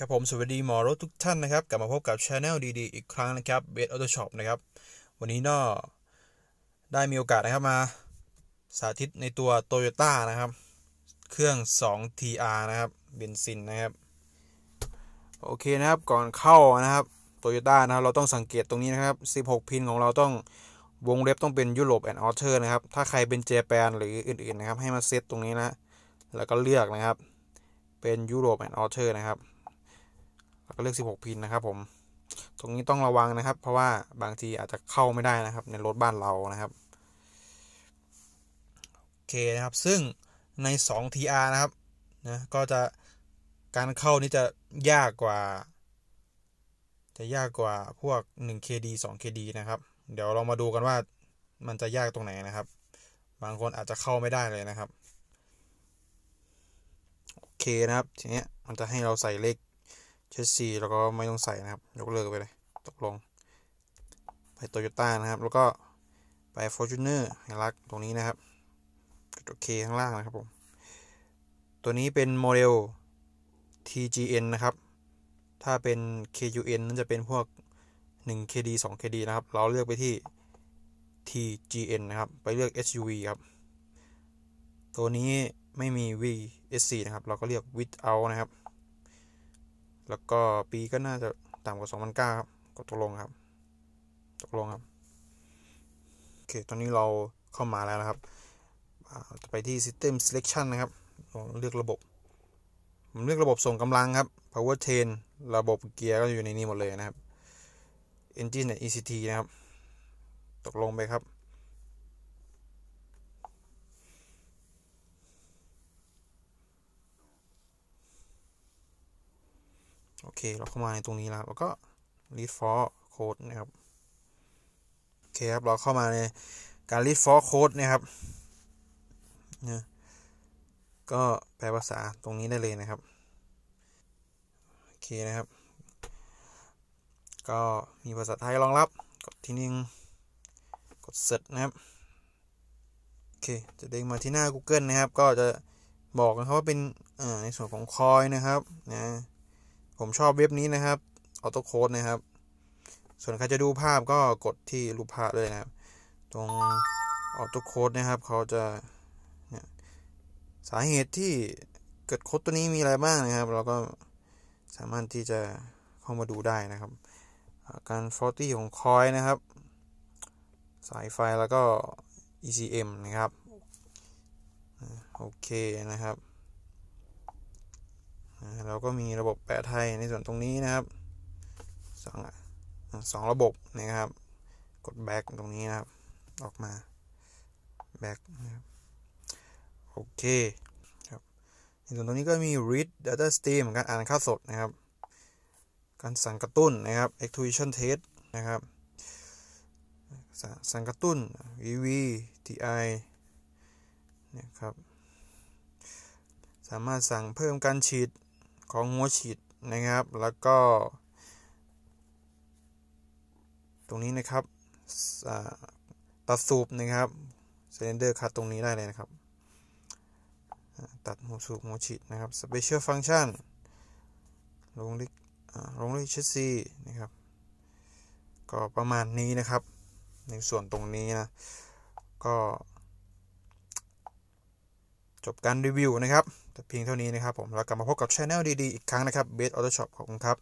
ครับผมสวัสดีหมอรถทุกท่านนะครับกลับมาพบกับช anel ดีๆอีกครั้งนะครับเบสออโต้ช็อปนะครับ วันนี้นาได้มีโอกาสนะครับมาสาธิตในตัว t o y ยต้านะครับ เครื่อง 2TR นะครับเบนซินนะครับโอเคนะครับก่อนเข้านะครับโตโยต้านะครับเราต้องสังเกตตรงนี้นะครับ16พินของเราต้องวงเล็บต้องเป็นยุโรปแอนด์ออเทอร์นะครับ ถ้าใครเป็นเจแปนหรืออื่นๆนะครับให้มาเซตตรงนี้นะแล้วก็เลือกนะครับเป็นยุโรปแอนด์ออเทอร์นะครับแล้วก็เลือก16พินนะครับผม ตรงนี้ต้องระวังนะครับ เพราะว่าบางทีอาจจะเข้าไม่ได้นะครับ ในรถบ้านเรานะครับโอเคนะครับ ซึ่งใน2 TR นะครับนะก็จะการเข้านี่จะยากกว่า จะยากกว่าพวก 1KD 2KD นะครับเดี๋ยวเรามาดูกันว่ามันจะยากตรงไหนนะครับ บางคนอาจจะเข้าไม่ได้เลยนะครับโอเคนะครับทีนี้มันจะให้เราใส่เลขเชสซีแล้วก็ไม่ต้องใส่นะครับยกเลิกไปเลยตกลง ไปโตโยต้านะครับ แล้วก็ไปฟอร์จูเนอร์ให้รักตรงนี้นะครับกดโอเคข้างล่างนะครับผม ตัวนี้เป็นโมเดล TGN นะครับ ถ้าเป็น KUN นั่นจะเป็นพวก 1KD 2KD นะครับ เราเลือกไปที่ TGN นะครับ ไปเลือก SUV ครับ ตัวนี้ไม่มี VSC นะครับ เราก็เรียก without นะครับแล้วก็ปีก็น่าจะต่ำกว่า2009ครับก็ตกลงครับ ตกลงครับ โอเคตอนนี้เราเข้ามาแล้วนะครับจะไปที่ system selection นะครับ เลือกระบบผมเลือกระบบส่งกำลังครับ power train ระบบเกียร์ก็อยู่ในนี้หมดเลยนะครับ engine น ECT นะครับ ตกลงไปครับเค เราเข้ามาในตรงนี้แล้วแล้วก็ read for code นะครับโอเคครับเราเข้ามาในการ read for code นะครับ นะ ก็แปลภาษาตรงนี้ได้เลยนะครับ โอเคนะครับ ก็มีภาษาไทยรองรับ กดที่นึงกดเสร็จนะครับ โอเค จะเด้งมาที่หน้า Google นะครับ ก็จะบอกนะครับว่าเป็นในส่วนของคอยนะครับ นะผมชอบเว็บนี้นะครับออโต้โค้ดนะครับ ส่วนใครจะดูภาพก็กดที่รูปภาพเลยนะครับ ตรงออโต้โค้ดนะครับ เขาจะสาเหตุที่เกิดโค้ดตัวนี้มีอะไรบ้างนะครับ เราก็สามารถที่จะเข้ามาดูได้นะครับ การฟอตตี้ของคอยนะครับสายไฟแล้วก็ ECM นะครับโอเคนะครับเราก็มีระบบแปะไทยในส่วนตรงนี้นะครับสองสองระบบนะครับกดแบ็กตรงนี้นะครับ ออกมาแบ็กนะครับโอเคครับในส่วนตรงนี้ก็มี read data stream การอ่านค่าสดนะครับการสั่งกระตุ้นนะครับ actuation test นะครับสั่งกระตุ้น VV TI นะครับสามารถสั่งเพิ่มการฉีดของหัวฉีดนะครับแล้วก็ตรงนี้นะครับตัดสูบนะครับเซนเดอร์คัดตรงนี้ได้เลยนะครับตัดหัวสูบหัวฉีดนะครับสเปเชียลฟังก์ชันลงลิกลงลิกชซีนะครับ ก็ประมาณนี้นะครับ ในส่วนตรงนี้นะ ก็จบการรีวิวนะครับแต่เพียงเท่านี้นะครับผมเรากลับมาพบกับช anel ดีๆอีกครั้งนะครับเบสออโต้ช็อปขอบคุณครับ